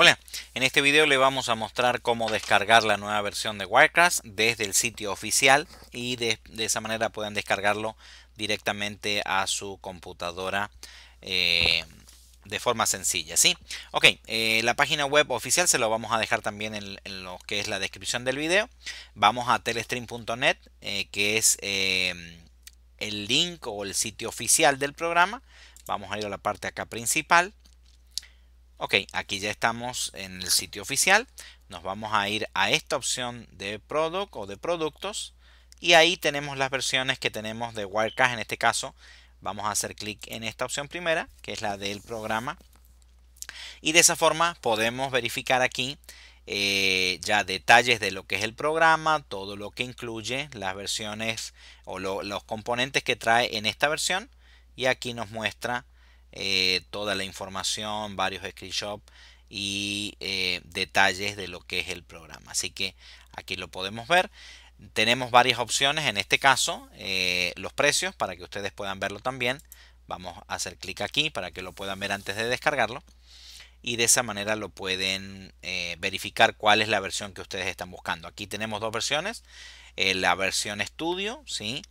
Hola, en este video le vamos a mostrar cómo descargar la nueva versión de Wirecast desde el sitio oficial y de, esa manera pueden descargarlo directamente a su computadora eh, de forma sencilla, ¿sí? Ok, eh, la página web oficial se lo vamos a dejar también en, lo que es la descripción del video. Vamos a telestream.net, eh, que es el link o el sitio oficial del programa. Vamos a ir a la parte acá principal. Ok, aquí ya estamos en el sitio oficial. Nos vamos a ir a esta opción de product o de productos y ahí tenemos las versiones que tenemos de Wirecast en este caso. Vamos a hacer clic en esta opción primera, que es la del programa. Y de esa forma podemos verificar aquí eh, ya detalles de lo que es el programa, todo lo que incluye, las versiones o los componentes que trae en esta versión. Y aquí nos muestra eh, toda la información, varios screenshots y eh, detalles de lo que es el programa. Así que aquí lo podemos ver. Tenemos varias opciones, en este caso eh, los precios para que ustedes puedan verlo también. Vamos a hacer clic aquí para que lo puedan ver antes de descargarlo. Y de esa manera lo pueden verificar cuál es la versión que ustedes están buscando. Aquí tenemos dos versiones. la versión estudio, ¿sí?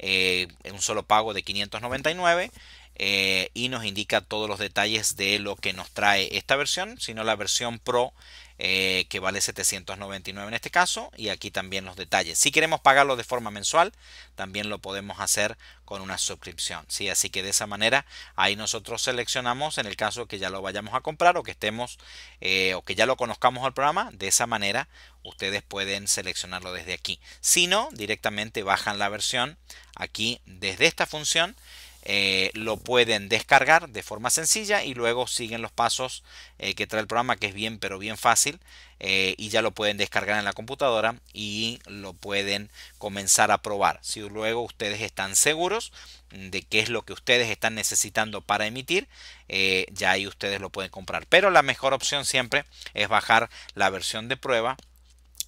un solo pago de 599 eh, y nos indica todos los detalles de lo que nos trae esta versión, sino la versión Pro eh, que vale 799 en este caso y aquí también los detalles. Si queremos pagarlo de forma mensual, también lo podemos hacer con una suscripción. ¿sí? Así que de esa manera ahí nosotros seleccionamos en el caso que ya lo vayamos a comprar o que estemos eh, o que ya lo conozcamos al programa, de esa manera ustedes pueden seleccionarlo desde aquí. Si no, directamente bajan la versión aquí desde esta función eh, lo pueden descargar de forma sencilla y luego siguen los pasos eh, que trae el programa, que es bien, pero bien fácil, eh, y ya lo pueden descargar en la computadora y lo pueden comenzar a probar. Si luego ustedes están seguros de qué es lo que ustedes están necesitando para emitir, ya ahí ustedes lo pueden comprar. Pero la mejor opción siempre es bajar la versión de prueba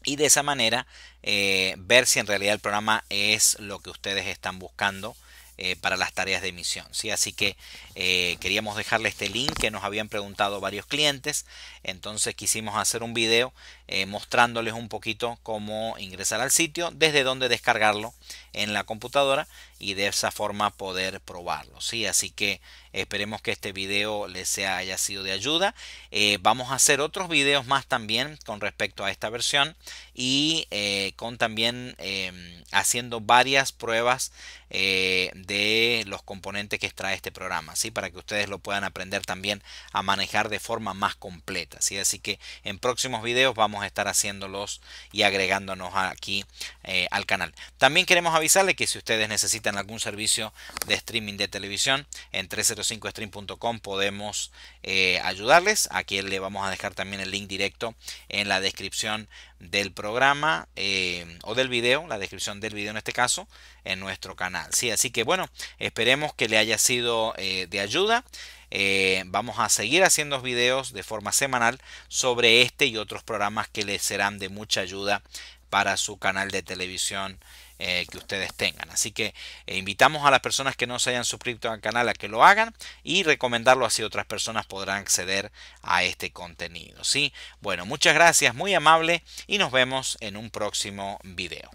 y de esa manera ver si en realidad el programa es lo que ustedes están buscando eh, para las tareas de emisión. ¿sí? Así que eh, queríamos dejarle este link que nos habían preguntado varios clientes. Entonces quisimos hacer un video eh, mostrándoles un poquito cómo ingresar al sitio, desde dónde descargarlo en la computadora y de esa forma poder probarlo. ¿sí? Así que esperemos que este video les haya sido de ayuda. vamos a hacer otros videos más también con respecto a esta versión y con también em, haciendo varias pruebas de los componentes que extrae este programa, ¿sí? para que ustedes lo puedan aprender también a manejar de forma más completa. ¿sí? Así que en próximos videos vamos a estar haciéndolos y agregándonos aquí eh, al canal. También queremos avisarle que si ustedes necesitan algún servicio de streaming de televisión, en 305stream.com podemos eh, ayudarles. Aquí le vamos a dejar también el link directo en la descripción del programa eh, o del video, la descripción del video en este caso, en nuestro canal. ¿sí? Así que bueno, espero Esperemos que le haya sido eh, de ayuda. Eh, vamos a seguir haciendo videos de forma semanal sobre este y otros programas que les serán de mucha ayuda para su canal de televisión eh, que ustedes tengan. Así que invitamos a las personas que no se hayan suscrito al canal a que lo hagan y recomendarlo así otras personas podrán acceder a este contenido. ¿sí? Bueno, muchas gracias, muy amable y nos vemos en un próximo video.